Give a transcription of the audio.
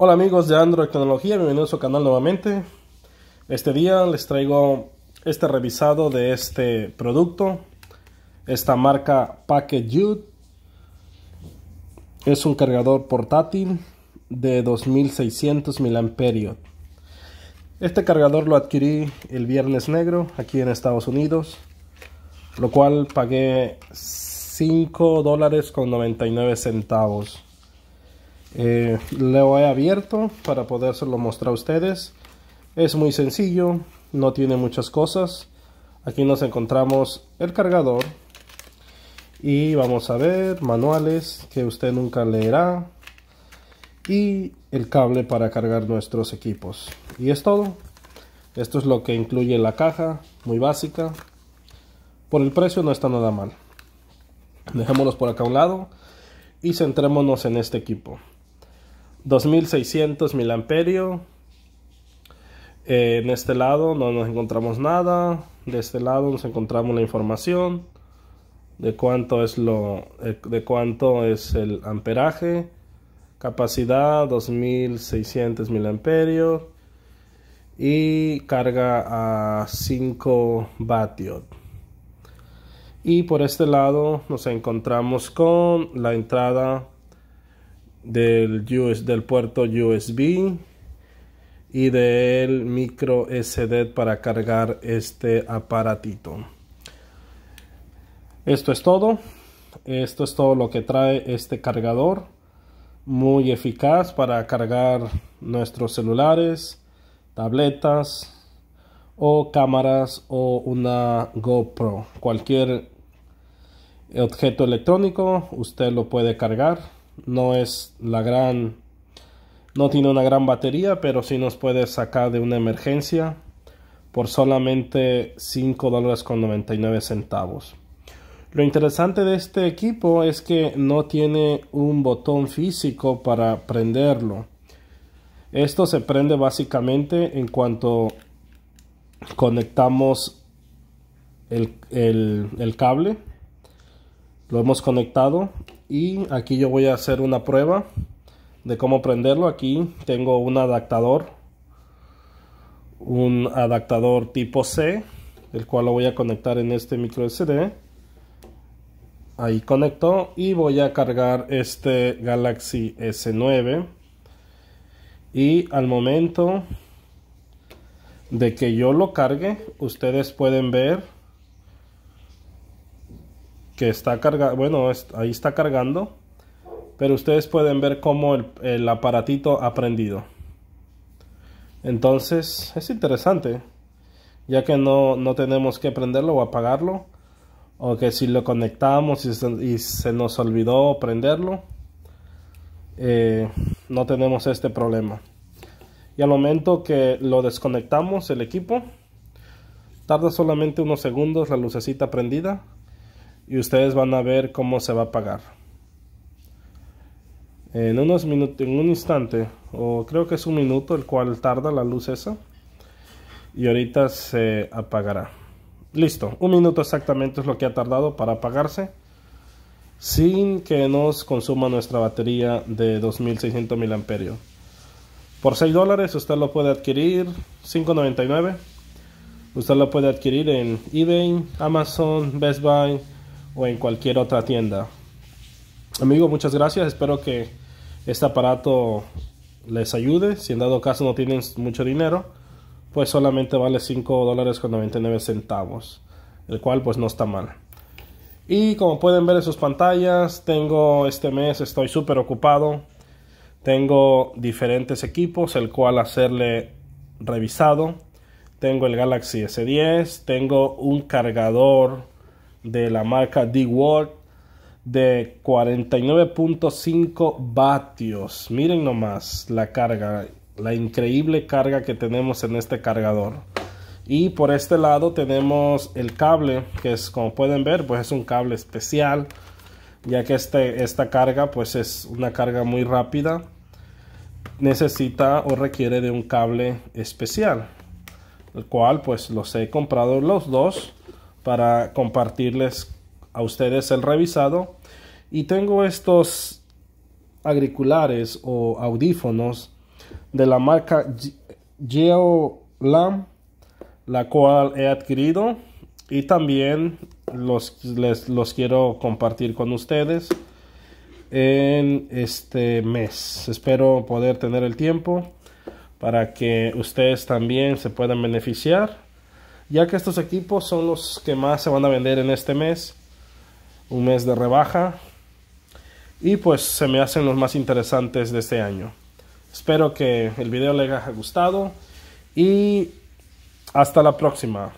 Hola amigos de Android Tecnología, bienvenidos a su canal nuevamente. Este día les traigo este revisado de este producto, esta marca Packet Es un cargador portátil de 2600 mAh. Este cargador lo adquirí el viernes negro aquí en Estados Unidos, lo cual pagué 5 dólares con 99 centavos. Eh, lo he abierto para podérselo mostrar a ustedes. Es muy sencillo, no tiene muchas cosas. Aquí nos encontramos el cargador. Y vamos a ver manuales que usted nunca leerá. Y el cable para cargar nuestros equipos. Y es todo. Esto es lo que incluye la caja, muy básica. Por el precio no está nada mal. Dejémoslos por acá a un lado y centrémonos en este equipo. 2600 mil eh, en este lado no nos encontramos nada. De este lado nos encontramos la información de cuánto es lo eh, de cuánto es el amperaje. Capacidad 2600 mil y carga a 5 vatios. Y por este lado nos encontramos con la entrada del, puerto USB y del micro SD para cargar este aparatito. Esto es todo. Esto es todo lo que trae este cargador. Muy eficaz para cargar nuestros celulares, tabletas o cámaras o una GoPro. Cualquier objeto electrónico usted lo puede cargar no es la gran no tiene una gran batería pero sí nos puede sacar de una emergencia por solamente 5 dólares con 99 centavos lo interesante de este equipo es que no tiene un botón físico para prenderlo esto se prende básicamente en cuanto conectamos el cable lo hemos conectado y aquí yo voy a hacer una prueba de cómo prenderlo aquí tengo un adaptador un adaptador tipo C el cual lo voy a conectar en este micro SD ahí conecto y voy a cargar este Galaxy S9 y al momento de que yo lo cargue ustedes pueden ver que está cargando, bueno, ahí está cargando, pero ustedes pueden ver cómo el, aparatito ha prendido. Entonces es interesante, ya que no, tenemos que prenderlo o apagarlo, o que si lo conectamos y se, nos olvidó prenderlo, eh, no tenemos este problema. Y al momento que lo desconectamos el equipo, tarda solamente unos segundos la lucecita prendida y ustedes van a ver cómo se va a pagar. En unos minutos, en un instante, o creo que es un minuto el cual tarda la luz esa. Y ahorita se apagará. Listo, un minuto exactamente es lo que ha tardado para apagarse. Sin que nos consuma nuestra batería de 2600 mAh. Por 6 dólares usted lo puede adquirir, 5.99. Usted lo puede adquirir en eBay, Amazon, Best Buy, o en cualquier otra tienda. Amigo, muchas gracias. Espero que este aparato les ayude. Si en dado caso no tienen mucho dinero, pues solamente vale 5 dólares con 99 centavos. El cual pues no está mal. Y como pueden ver en sus pantallas, tengo este mes, estoy súper ocupado. Tengo diferentes equipos, el cual hacerle revisado. Tengo el Galaxy S10, tengo un cargador de la marca D-World de 49.5 vatios. Miren nomás la carga, la increíble carga que tenemos en este cargador. Y por este lado tenemos el cable, que es como pueden ver, pues es un cable especial, ya que este, esta carga pues es una carga muy rápida. Necesita o requiere de un cable especial, el cual pues los he comprado los dos para compartirles a ustedes el revisado. Y tengo estos auriculares o audífonos de la marca Geolam, la cual he adquirido y también los, los quiero compartir con ustedes en este mes. Espero poder tener el tiempo para que ustedes también se puedan beneficiar ya que estos equipos son los que más se van a vender en este mes, un mes de rebaja, y pues se me hacen los más interesantes de este año. Espero que el video les haya gustado y hasta la próxima.